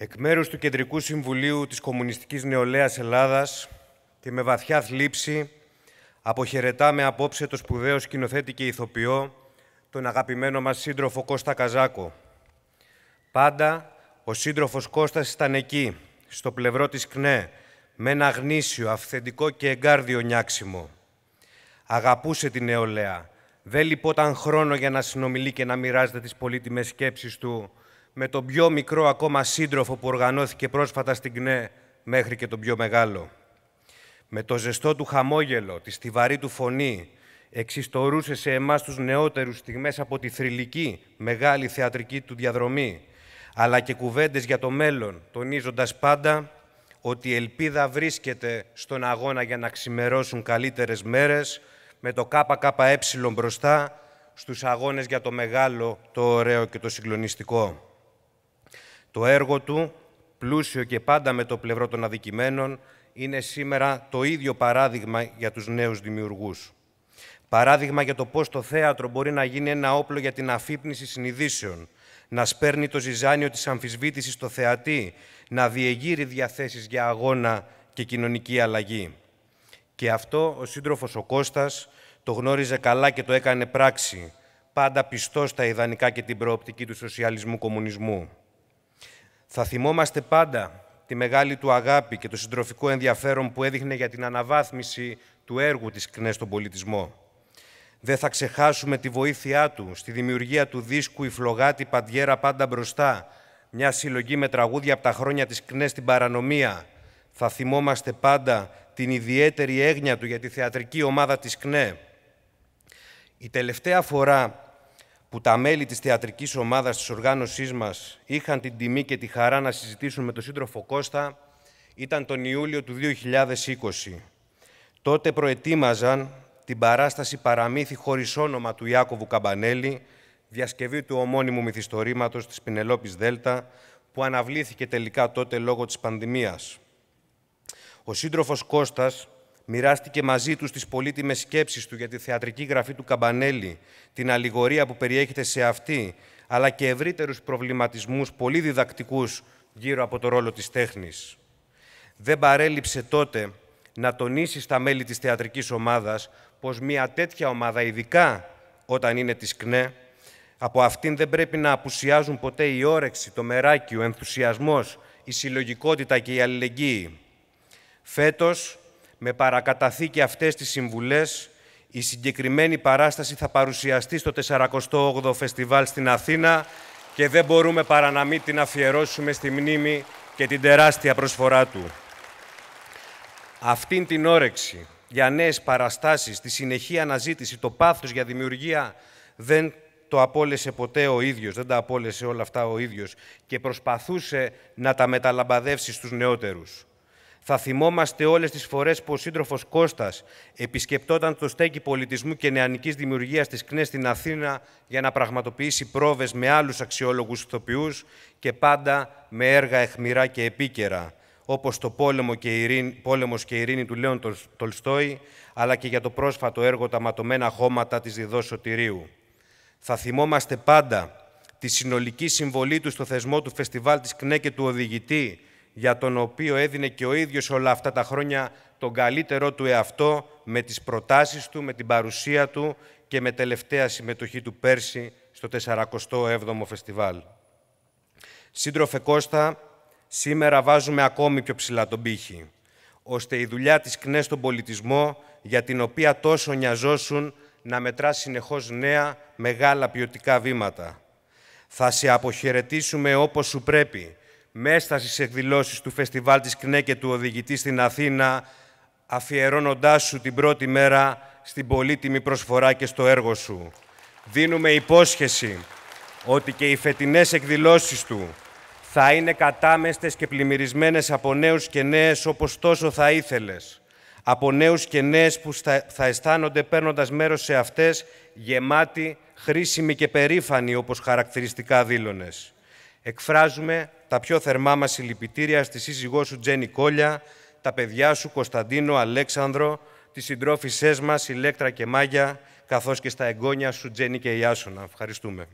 Εκ μέρους του Κεντρικού Συμβουλίου της Κομμουνιστικής Νεολαίας Ελλάδας και με βαθιά θλίψη αποχαιρετάμε απόψε το σπουδαίο σκηνοθέτη και ηθοποιό, τον αγαπημένο μας σύντροφο Κώστα Καζάκο. Πάντα ο σύντροφος Κώστας ήταν εκεί, στο πλευρό της ΚΝΕ, με ένα γνήσιο, αυθεντικό και εγκάρδιο νιάξιμο. Αγαπούσε την νεολαία. Δεν λυπόταν χρόνο για να συνομιλεί και να μοιράζεται τις πολύτιμες σκέψεις του με τον πιο μικρό ακόμα σύντροφο που οργανώθηκε πρόσφατα στην ΚΝΕ μέχρι και τον πιο μεγάλο. Με το ζεστό του χαμόγελο, τη στιβαρή του φωνή, εξιστορούσε σε εμάς τους νεότερους στιγμές από τη θρηλυκή, μεγάλη θεατρική του διαδρομή, αλλά και κουβέντες για το μέλλον, τονίζοντας πάντα ότι η ελπίδα βρίσκεται στον αγώνα για να ξημερώσουν καλύτερες μέρες, με το ΚΚΕ μπροστά, στους αγώνες για το μεγάλο, το ωραίο και το συγκλονιστικό. Το έργο του, πλούσιο και πάντα με το πλευρό των αδικημένων, είναι σήμερα το ίδιο παράδειγμα για τους νέους δημιουργούς. Παράδειγμα για το πώς το θέατρο μπορεί να γίνει ένα όπλο για την αφύπνιση συνειδήσεων, να σπέρνει το ζυζάνιο της αμφισβήτησης στο θεατή, να διεγείρει διαθέσεις για αγώνα και κοινωνική αλλαγή. Και αυτό ο σύντροφος ο Κώστας το γνώριζε καλά και το έκανε πράξη, πάντα πιστός στα ιδανικά και την προοπτική του σοσιαλισμού-κομμουνισμού. Θα θυμόμαστε πάντα τη μεγάλη του αγάπη και το συντροφικό ενδιαφέρον που έδειχνε για την αναβάθμιση του έργου της ΚΝΕ στον πολιτισμό. Δεν θα ξεχάσουμε τη βοήθειά του στη δημιουργία του δίσκου «Η φλογάτη παντιέρα πάντα μπροστά», μια συλλογή με τραγούδια από τα χρόνια της ΚΝΕ στην παρανομία. Θα θυμόμαστε πάντα την ιδιαίτερη έγνοια του για τη θεατρική ομάδα της ΚΝΕ. Η τελευταία φορά που τα μέλη της θεατρικής ομάδας της οργάνωσής μας είχαν την τιμή και τη χαρά να συζητήσουν με τον σύντροφο Κώστα ήταν τον Ιούλιο του 2020. Τότε προετοίμαζαν την παράσταση «Παραμύθι χωρίς όνομα» του Ιάκωβου Καμπανέλη, διασκευή του ομώνυμου μυθιστορήματος της Πινελόπης Δέλτα, που αναβλήθηκε τελικά τότε λόγω της πανδημίας. Ο σύντροφος Κώστας μοιράστηκε μαζί τους τις πολύτιμες σκέψεις του για τη θεατρική γραφή του Καμπανέλη, την αλληγορία που περιέχεται σε αυτή, αλλά και ευρύτερους προβληματισμούς πολύ διδακτικούς γύρω από το ρόλο της τέχνης. Δεν παρέλειψε τότε να τονίσει στα μέλη της θεατρικής ομάδας πως μια τέτοια ομάδα, ειδικά όταν είναι της ΚΝΕ, από αυτήν δεν πρέπει να απουσιάζουν ποτέ η όρεξη, το μεράκι, ο ενθουσιασμός, η συλλογικότητα και η αλληλεγγύη. Φέτος, με παρακαταθήκη αυτές τις συμβουλές, η συγκεκριμένη παράσταση θα παρουσιαστεί στο 48ο Φεστιβάλ στην Αθήνα και δεν μπορούμε παρά να μην την αφιερώσουμε στη μνήμη και την τεράστια προσφορά του. Αυτήν την όρεξη για νέες παραστάσεις, τη συνεχή αναζήτηση, το πάθος για δημιουργία δεν το απόλυσε ποτέ ο ίδιος, δεν τα απόλυσε όλα αυτά ο ίδιος και προσπαθούσε να τα μεταλαμπαδεύσει στους νεότερους. Θα θυμόμαστε όλες τις φορές που ο σύντροφος Κώστας επισκεπτόταν το στέκι πολιτισμού και νεανικής δημιουργίας της ΚΝΕ στην Αθήνα για να πραγματοποιήσει πρόβες με άλλους αξιόλογους ηθοποιούς και πάντα με έργα εχμηρά και επίκαιρα, όπως το «Πόλεμο και ειρήνη, «Πόλεμος και ειρήνη» του Λέων Τολστόη, αλλά και για το πρόσφατο έργο «Τα ματωμένα χώματα» της Διδός Σωτηρίου. Θα θυμόμαστε πάντα τη συνολική συμβολή του στο θεσμό του φεστιβάλ της ΚΝΕ και του οδηγητή, για τον οποίο έδινε και ο ίδιος όλα αυτά τα χρόνια τον καλύτερό του εαυτό με τις προτάσεις του, με την παρουσία του και με τελευταία συμμετοχή του πέρσι στο 47ο Φεστιβάλ. Σύντροφε Κώστα, σήμερα βάζουμε ακόμη πιο ψηλά τον πύχη, ώστε η δουλειά της ΚΝΕ στον πολιτισμό, για την οποία τόσο νοιαζόσουν, να μετρά συνεχώς νέα, μεγάλα ποιοτικά βήματα. Θα σε αποχαιρετήσουμε όπως σου πρέπει, μέσα στις εκδηλώσεις του Φεστιβάλ της ΚΝΕ και του Οδηγητή στην Αθήνα, αφιερώνοντάς σου την πρώτη μέρα στην πολύτιμη προσφορά και στο έργο σου. Δίνουμε υπόσχεση ότι και οι φετινές εκδηλώσεις του θα είναι κατάμεστες και πλημμυρισμένες από νέους και νέες όπως τόσο θα ήθελες. Από νέους και νέες που θα αισθάνονται παίρνοντας μέρος σε αυτές γεμάτοι, χρήσιμοι και περήφανοι όπως χαρακτηριστικά δήλωνες. Εκφράζουμε τα πιο θερμά μας συλληπιτήρια στη σύζυγό σου Τζένι Κόλια, τα παιδιά σου Κωνσταντίνο, Αλέξανδρο, τις συντρόφισσές μας Ηλέκτρα και Μάγια, καθώς και στα εγγόνια σου Τζένι και Ιάσονα. Ευχαριστούμε.